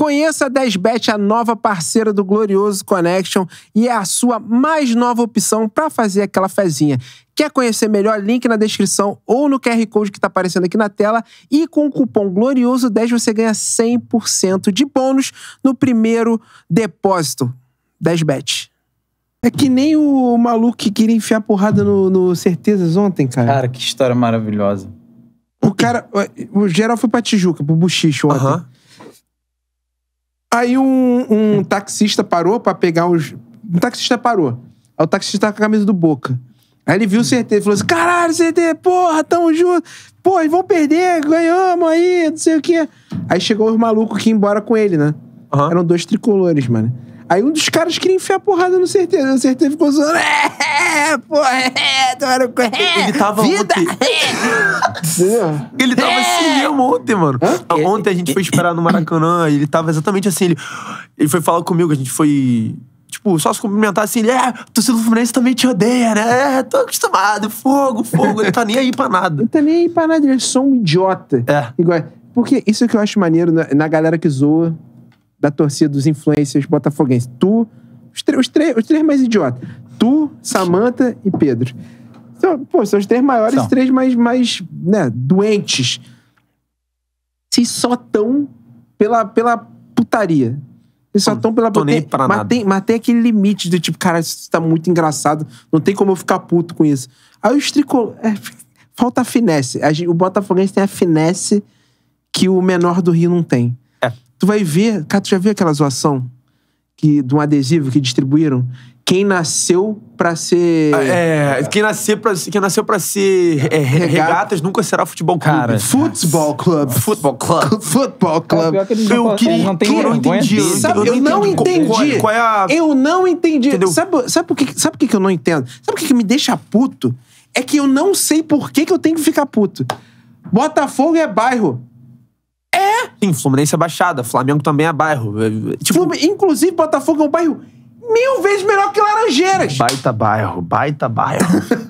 Conheça a 10bet, a nova parceira do Glorioso Connection e é a sua mais nova opção para fazer aquela fezinha. Quer conhecer melhor? Link na descrição ou no QR Code que está aparecendo aqui na tela. E com o cupom GLORIOSO10 você ganha 100% de bônus no primeiro depósito. 10bet. É que nem o maluco que queria enfiar porrada no, no Certezas ontem, cara. Cara, que história maravilhosa. O cara... O geral foi pra Tijuca, pro Buchicho ontem. Uh -huh. Aí um, um hum. taxista parou para pegar os. Um taxista parou. Aí o taxista tava tá com a camisa do Boca. Aí ele viu o CT e falou assim: caralho, CT, porra, tamo junto. Pô, vão perder, ganhamos aí, não sei o quê. Aí chegou os malucos que ia embora com ele, né? Uhum. Eram dois tricolores, mano. Aí um dos caras queria enfiar porrada no certeiro, O certeiro ficou zoando. É, porra, é, Ele é, tava vida, ontem. É. ele tava é. assim ontem, mano. Hã? Ontem a gente foi esperar no Maracanã e ele tava exatamente assim. Ele, ele foi falar comigo, a gente foi. Tipo, só se cumprimentar assim, ele, é, torcida do Fluminense também te odeia, né? É, tô acostumado, fogo, fogo. Ele tá nem aí pra nada. Ele tá nem aí pra nada, ele é só um idiota. É. Igual, porque isso é que eu acho maneiro na, na galera que zoa da torcida dos influencers botafoguenses. Tu, os, os, os três mais idiotas. Tu, Samanta e Pedro. Então, pô, são os três maiores são. os três mais, mais né, doentes. Se só tão pela, pela putaria. Eles só estão hum, pela tô nem pra mas, nada. mas tem aquele limite do tipo, cara, isso tá muito engraçado, não tem como eu ficar puto com isso. Aí os tricolores. É, falta a finesse. A gente, o Botafoguense tem a finesse que o menor do Rio não tem. Tu vai ver, cara, tu já viu aquela zoação que, de um adesivo que distribuíram? Quem nasceu pra ser. Ah, é, quem nasceu pra, quem nasceu pra ser é, regatas, regatas nunca será futebol clube. Cara, futebol club. Futebol club. Futebol club. eu queria, não, que, não entendi. Eu, eu não entendi. Qual, é a... Eu não entendi. Sabe, sabe por que, sabe por que eu não entendo? Sabe por que, que me deixa puto? É que eu não sei por que, que eu tenho que ficar puto. Botafogo é bairro. Sim, Fluminense é Baixada, Flamengo também é bairro. É, tipo, inclusive, Botafogo é um bairro mil vezes melhor que Laranjeiras. Baita bairro, baita bairro.